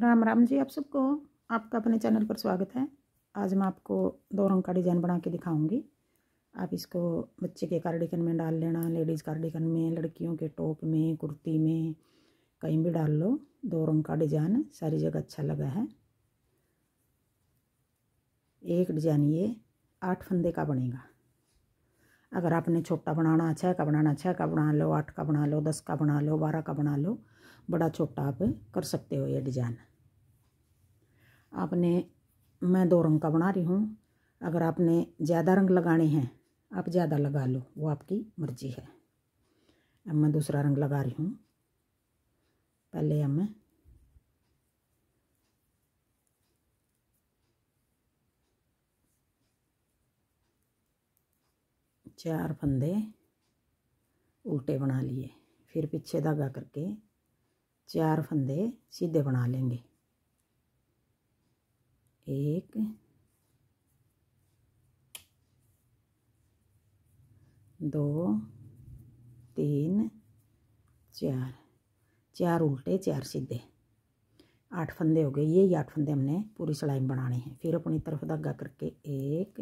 राम राम जी आप सबको आपका अपने चैनल पर स्वागत है आज मैं आपको दो रंग का डिज़ाइन बना के दिखाऊंगी आप इसको बच्चे के कार्डिकन में डाल लेना लेडीज़ कार्डिकन में लड़कियों के टॉप में कुर्ती में कहीं भी डाल लो दो रंग का डिज़ाइन सारी जगह अच्छा लगा है एक डिज़ाइन ये आठ फंदे का बनेगा अगर आपने छोटा बनाना छः का बनाना छः का बना लो आठ का बना लो दस का बना लो बारह का बना लो बड़ा छोटा आप कर सकते हो ये डिज़ाइन आपने मैं दो रंग का बना रही हूँ अगर आपने ज़्यादा रंग लगाने हैं आप ज़्यादा लगा लो वो आपकी मर्ज़ी है अब मैं दूसरा रंग लगा रही हूँ पहले अब मैं चार फंदे उल्टे बना लिए फिर पीछे धागा करके चार फंदे सीधे बना लेंगे एक दो तीन चार चार उल्टे चार सीधे आठ फंदे हो गए ये ही आठ फंदे हमने पूरी सिलाई में बनाने हैं फिर अपनी तरफ धागा करके एक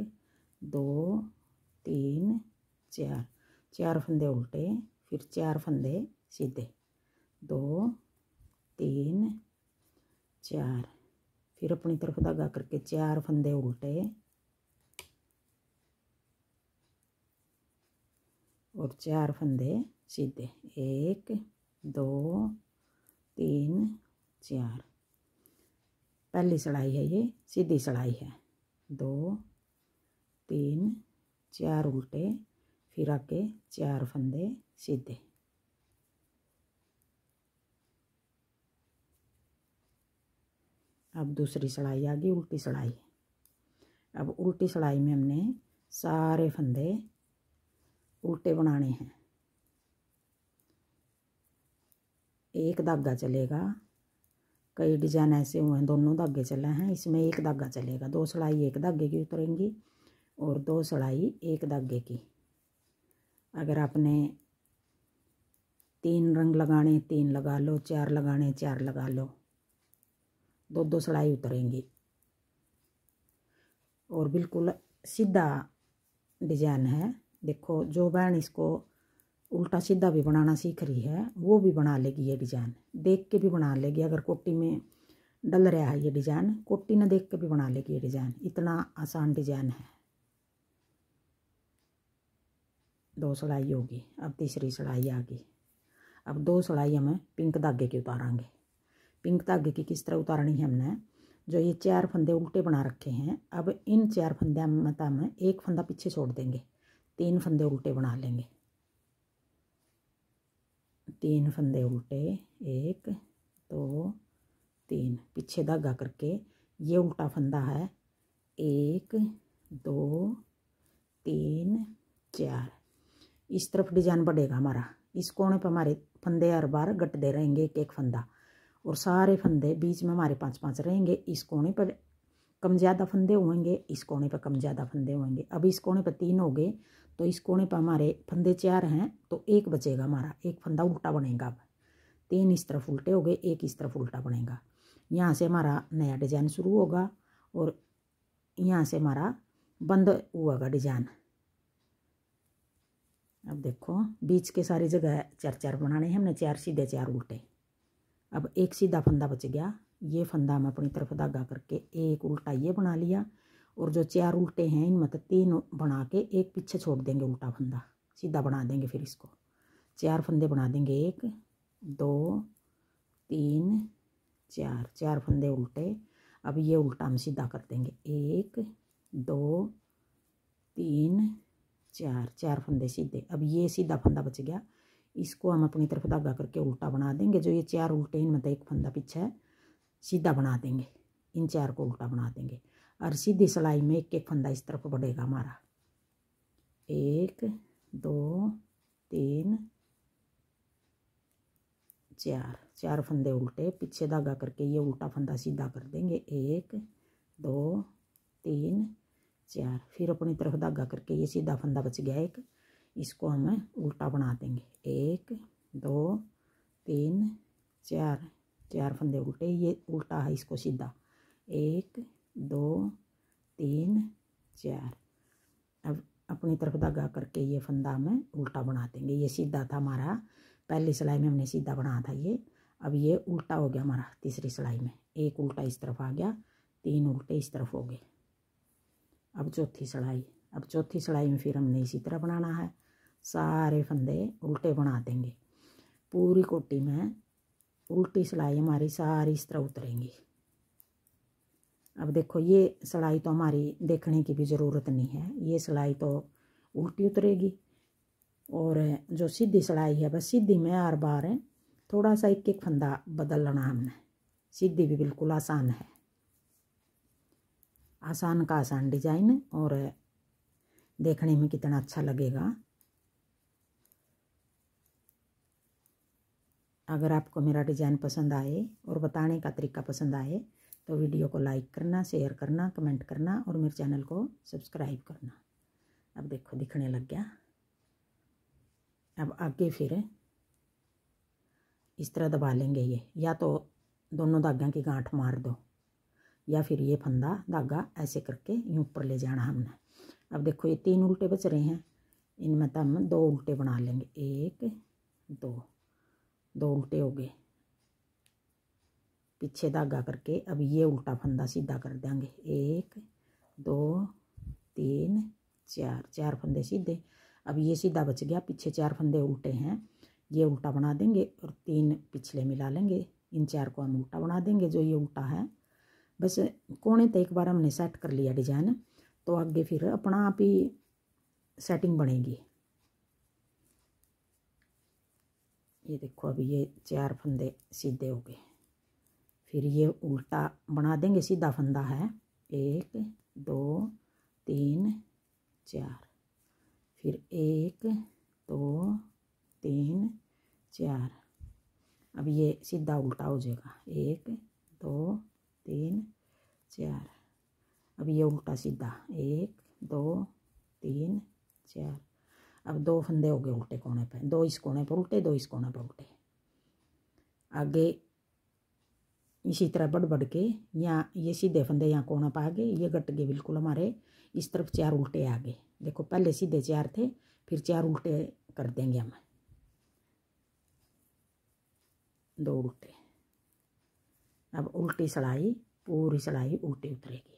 दो तीन चार चार फंदे उल्टे फिर चार फंदे सीधे दो तीन चार फिर अपनी तरफ धागा करके चार फंदे उल्टे और चार फंदे सीधे एक दो तीन चार पहली सड़ाई है ये सीधी सड़ाई है दो तीन चार उल्टे फिर आके चार फंदे सीधे अब दूसरी सड़ाई आ गई उल्टी सड़ाई अब उल्टी सड़ाई में हमने सारे फंदे उल्टे बनाने हैं एक धागा चलेगा कई डिजाइन ऐसे हुए हैं दोनों धागे चले हैं इसमें एक धागा चलेगा दो सड़ाई एक धागे की उतरेंगी और दो सड़ाई एक धागे की अगर आपने तीन रंग लगाने तीन लगा लो चार लगाने चार लगा लो दो दो सड़ाई उतरेंगे और बिल्कुल सीधा डिजाइन है देखो जो बहन इसको उल्टा सीधा भी बनाना सीख रही है वो भी बना लेगी ये डिजाइन देख के भी बना लेगी अगर कोटी में डल रहा है ये डिजाइन कोटी ने देख के भी बना लेगी ये डिजाइन इतना आसान डिजाइन है दो सिलाई होगी अब तीसरी सिलाई आ गई अब दो सिलाई हमें पिंक धागे की उतारांगे पिंक धागे की किस तरह उतारनी है हमने जो ये चार फंदे उल्टे बना रखे हैं अब इन चार फंदे मता हम एक फंदा पीछे छोड़ देंगे तीन फंदे उल्टे बना लेंगे तीन फंदे उल्टे एक दो तीन पीछे धागा करके ये उल्टा फंदा है एक दो तीन चार इस तरफ डिजाइन बढ़ेगा हमारा इस कोने पर हमारे फंदे हर बार गटते रहेंगे एक एक फंदा और सारे फंदे बीच में हमारे पाँच पाँच रहेंगे इस कोने पर कम ज़्यादा फंदे होंगे इस कोने पर कम ज़्यादा फंदे होंगे अब इस कोने पर तीन हो गए तो इस कोने पर हमारे फंदे चार हैं तो एक बचेगा हमारा एक फंदा उल्टा बनेगा अब तीन इस तरफ उल्टे हो गए एक इस तरफ उल्टा बनेगा यहाँ से हमारा नया डिजाइन शुरू होगा और यहाँ से हमारा बंद हुआगा डिजाइन अब देखो बीच के सारी जगह चार चार बनाने हैं हमने चार सीधे चार उल्टे अब एक सीधा फंदा बच गया ये फंदा हम अपनी तरफ धागा करके एक उल्टा ये बना लिया और जो चार उल्टे हैं इनमें तो तीन बना के एक पीछे छोड़ देंगे उल्टा फंदा सीधा बना देंगे फिर इसको चार फंदे बना देंगे एक दो तीन चार चार फंदे उल्टे अब ये उल्टा हम सीधा कर देंगे एक दो तीन चार चार फंदे सीधे अब ये सीधा फंदा बच गया इसको हम अपनी तरफ धागा करके उल्टा बना देंगे जो ये चार उल्टे इनमें तो एक फंदा पीछे है सीधा बना देंगे इन चार को उल्टा बना देंगे और सीधी सिलाई में एक एक फंदा इस तरफ बढ़ेगा हमारा एक दो तीन चार चार फंदे उल्टे पीछे धागा करके ये उल्टा फंदा सीधा कर देंगे एक दो तीन चार फिर अपनी तरफ धागा करके ये सीधा फंदा बच गया एक इसको हमें उल्टा बना देंगे एक दो तीन चार चार फंदे उल्टे ये उल्टा है इसको सीधा एक दो तीन चार अब अपनी तरफ धागा करके ये फंदा हमें उल्टा बना देंगे ये सीधा था हमारा पहली सिलाई में हमने सीधा बना था ये अब ये उल्टा हो गया हमारा तीसरी सिलाई में एक उल्टा इस तरफ आ गया तीन उल्टे इस तरफ हो गए अब चौथी सिलाई अब चौथी सिलाई में फिर हमने इसी तरह बनाना है सारे फंदे उल्टे बना देंगे पूरी कोटी में उल्टी सिलाई हमारी सारी इस तरह उतरेंगी अब देखो ये सिलाई तो हमारी देखने की भी ज़रूरत नहीं है ये सिलाई तो उल्टी उतरेगी और जो सीधी सिलाई है बस सीधी में हर बार थोड़ा सा एक एक फंदा बदल लेना हमने सीधी भी बिल्कुल आसान है आसान का आसान डिजाइन और देखने में कितना अच्छा लगेगा अगर आपको मेरा डिज़ाइन पसंद आए और बताने का तरीका पसंद आए तो वीडियो को लाइक करना शेयर करना कमेंट करना और मेरे चैनल को सब्सक्राइब करना अब देखो दिखने लग गया अब आगे फिर इस तरह दबा लेंगे ये या तो दोनों धागे की गांठ मार दो या फिर ये फंदा धागा ऐसे करके यूँ ऊपर ले जाना हमने अब देखो ये तीन उल्टे बच रहे हैं इनमें तो हम दो उल्टे बना लेंगे एक दो दो उल्टे हो गए पीछे धागा करके अब ये उल्टा फंदा सीधा कर देंगे एक दो तीन चार चार फंदे सीधे अब ये सीधा बच गया पीछे चार फंदे उल्टे हैं ये उल्टा बना देंगे और तीन पिछले मिला लेंगे इन चार को हम उल्टा बना देंगे जो ये उल्टा है बस कोने तो एक बार हमने सेट कर लिया डिजाइन तो आगे फिर अपना आप ही सेटिंग बनेगी ये देखो अभी ये चार फंदे सीधे हो गए फिर ये उल्टा बना देंगे सीधा फंदा है एक दो तीन चार फिर एक दो तीन चार अब ये सीधा उल्टा हो जाएगा एक दो तीन चार अब ये उल्टा सीधा एक दो तीन चार अब दो फंदे हो गए उल्टे कोने पे दो इस कोने पर उल्टे दो इस कोने पर उल्टे आगे इसी तरह बढ़ बढ़ के यहाँ ये सीधे फंदे यहाँ कोना पर आ गए ये घट गए बिल्कुल हमारे इस तरफ चार उल्टे आ गए देखो पहले सीधे चार थे फिर चार उल्टे कर देंगे हम दो उल्टे अब उल्टी सड़ाई पूरी सड़ाई उल्टी उतरेगी